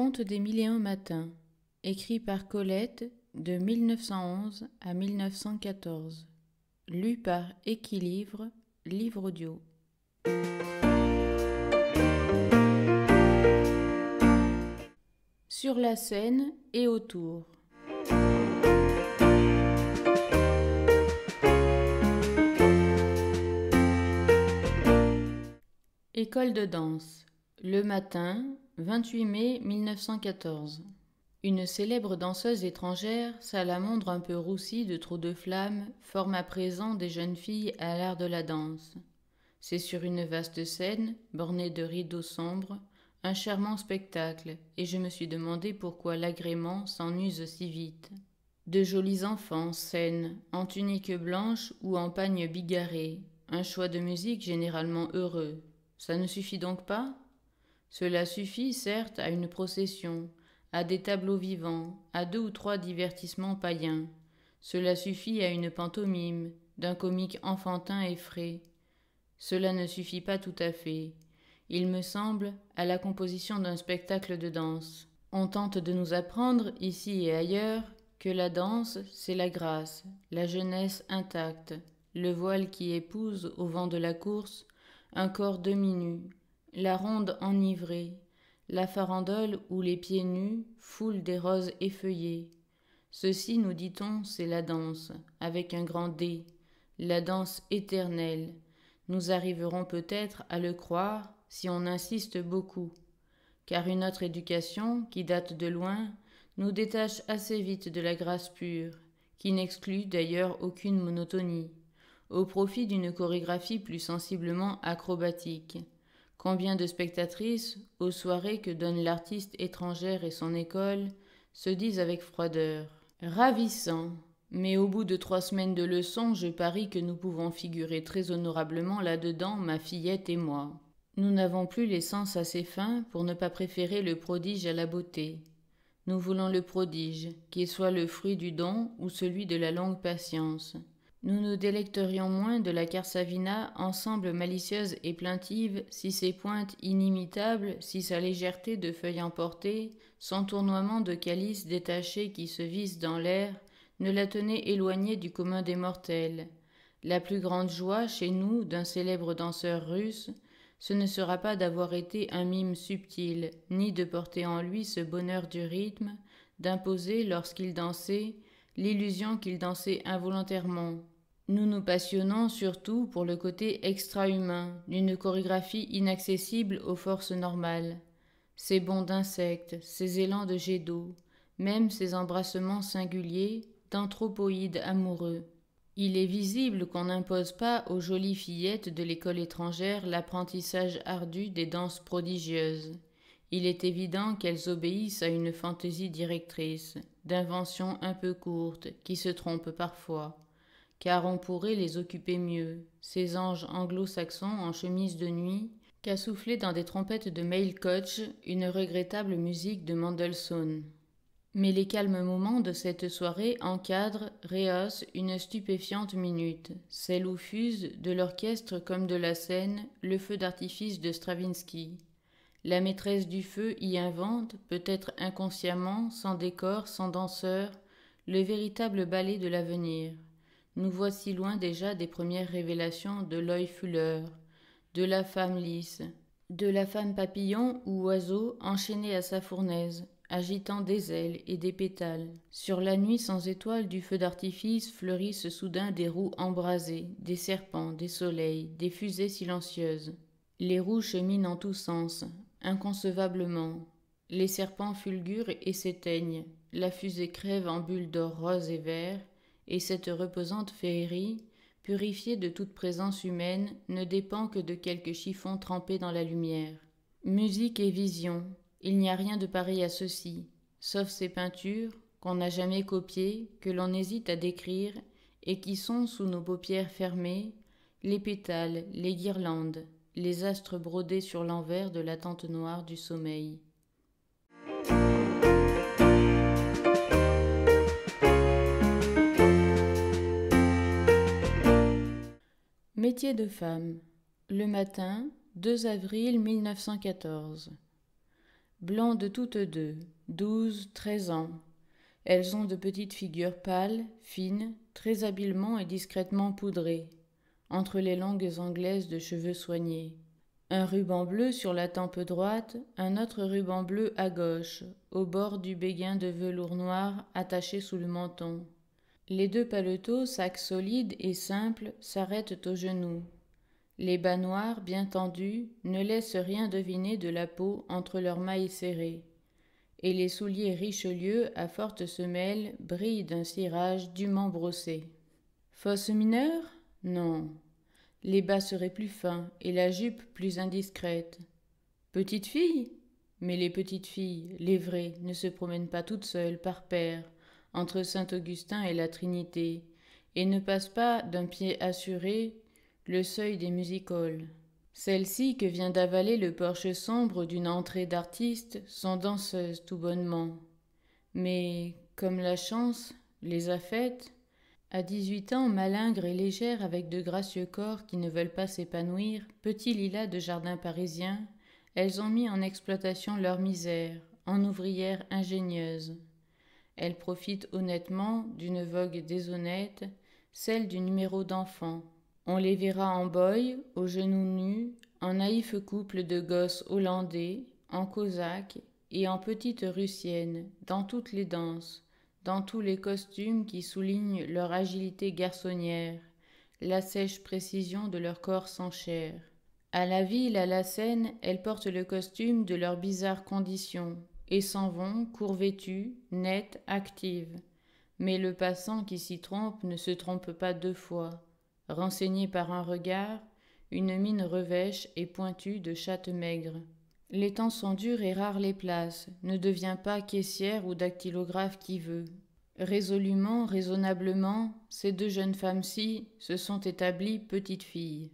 Conte des mille et un matins, écrit par Colette de 1911 à 1914, lu par Équilibre, livre audio. Sur la scène et autour. École de danse. Le matin, 28 mai 1914. Une célèbre danseuse étrangère, salamandre un peu roussie de trop de flammes, forme à présent des jeunes filles à l'art de la danse. C'est sur une vaste scène, bornée de rideaux sombres, un charmant spectacle, et je me suis demandé pourquoi l'agrément s'en use si vite. De jolis enfants, scène, en tunique blanche ou en pagne bigarrée, un choix de musique généralement heureux. Ça ne suffit donc pas cela suffit, certes, à une procession, à des tableaux vivants, à deux ou trois divertissements païens. Cela suffit à une pantomime, d'un comique enfantin et frais. Cela ne suffit pas tout à fait. Il me semble à la composition d'un spectacle de danse. On tente de nous apprendre, ici et ailleurs, que la danse, c'est la grâce, la jeunesse intacte, le voile qui épouse, au vent de la course, un corps demi-nu, la ronde enivrée, la farandole où les pieds nus foulent des roses effeuillées. Ceci, nous dit-on, c'est la danse, avec un grand D, la danse éternelle. Nous arriverons peut-être à le croire si on insiste beaucoup, car une autre éducation, qui date de loin, nous détache assez vite de la grâce pure, qui n'exclut d'ailleurs aucune monotonie, au profit d'une chorégraphie plus sensiblement acrobatique. Combien de spectatrices, aux soirées que donne l'artiste étrangère et son école, se disent avec froideur Ravissant Mais au bout de trois semaines de leçons, je parie que nous pouvons figurer très honorablement là-dedans, ma fillette et moi. Nous n'avons plus les sens assez fins pour ne pas préférer le prodige à la beauté. Nous voulons le prodige, qu'il soit le fruit du don ou celui de la longue patience. Nous nous délecterions moins de la Carsavina, ensemble malicieuse et plaintive, si ses pointes inimitables, si sa légèreté de feuilles emportées, son tournoiement de calices détachés qui se vissent dans l'air, ne la tenaient éloignée du commun des mortels. La plus grande joie chez nous d'un célèbre danseur russe, ce ne sera pas d'avoir été un mime subtil, ni de porter en lui ce bonheur du rythme, d'imposer, lorsqu'il dansait, l'illusion qu'il dansait involontairement. Nous nous passionnons surtout pour le côté extra-humain, d'une chorégraphie inaccessible aux forces normales. Ces bonds d'insectes, ces élans de jets d'eau, même ces embrassements singuliers d'anthropoïdes amoureux. Il est visible qu'on n'impose pas aux jolies fillettes de l'école étrangère l'apprentissage ardu des danses prodigieuses. Il est évident qu'elles obéissent à une fantaisie directrice, d'invention un peu courte, qui se trompe parfois, car on pourrait les occuper mieux, ces anges anglo-saxons en chemise de nuit, qu'à souffler dans des trompettes de Mail Coach une regrettable musique de Mendelssohn. Mais les calmes moments de cette soirée encadrent, rehaussent une stupéfiante minute, celle où fuse, de l'orchestre comme de la scène, le feu d'artifice de Stravinsky, la maîtresse du feu y invente, peut-être inconsciemment, sans décor, sans danseur, le véritable ballet de l'avenir. Nous voici loin déjà des premières révélations de l'œil fuleur, de la femme lisse, de la femme papillon ou oiseau enchaînée à sa fournaise, agitant des ailes et des pétales. Sur la nuit sans étoiles du feu d'artifice fleurissent soudain des roues embrasées, des serpents, des soleils, des fusées silencieuses. Les roues cheminent en tous sens, Inconcevablement, les serpents fulgurent et s'éteignent, la fusée crève en bulles d'or rose et vert, et cette reposante féerie, purifiée de toute présence humaine, ne dépend que de quelques chiffons trempés dans la lumière. Musique et vision, il n'y a rien de pareil à ceci, sauf ces peintures, qu'on n'a jamais copiées, que l'on hésite à décrire, et qui sont, sous nos paupières fermées, les pétales, les guirlandes, les astres brodés sur l'envers de la tente noire du sommeil. Métier de femme. Le matin, 2 avril 1914. Blondes toutes deux, 12, 13 ans. Elles ont de petites figures pâles, fines, très habilement et discrètement poudrées entre les langues anglaises de cheveux soignés. Un ruban bleu sur la tempe droite, un autre ruban bleu à gauche, au bord du béguin de velours noir attaché sous le menton. Les deux paletots, sacs solides et simples, s'arrêtent aux genoux. Les bas noirs, bien tendus, ne laissent rien deviner de la peau entre leurs mailles serrées. Et les souliers Richelieu à forte semelle brillent d'un cirage dûment brossé. Fosse mineure non. Les bas seraient plus fins et la jupe plus indiscrète. Petite fille Mais les petites filles, les vraies, ne se promènent pas toutes seules par pair entre Saint-Augustin et la Trinité et ne passent pas d'un pied assuré le seuil des musicoles. Celles-ci que vient d'avaler le porche sombre d'une entrée d'artistes sont danseuses tout bonnement. Mais, comme la chance les a faites, à dix-huit ans, malingres et légères avec de gracieux corps qui ne veulent pas s'épanouir, petits lilas de jardin parisien, elles ont mis en exploitation leur misère, en ouvrières ingénieuses. Elles profitent honnêtement d'une vogue déshonnête, celle du numéro d'enfant. On les verra en boy, aux genoux nus, en naïf couple de gosses hollandais, en cosaques et en petites russiennes, dans toutes les danses, dans tous les costumes qui soulignent leur agilité garçonnière, la sèche précision de leur corps sans chair. À la ville, à la scène, elles portent le costume de leurs bizarres conditions, et s'en vont, courvêtues, nettes, actives. Mais le passant qui s'y trompe ne se trompe pas deux fois. Renseigné par un regard, une mine revêche et pointue de chatte maigre. Les temps sont durs et rares les places. Ne deviens pas caissière ou dactylographe qui veut. Résolument, raisonnablement, ces deux jeunes femmes-ci se sont établies petites filles.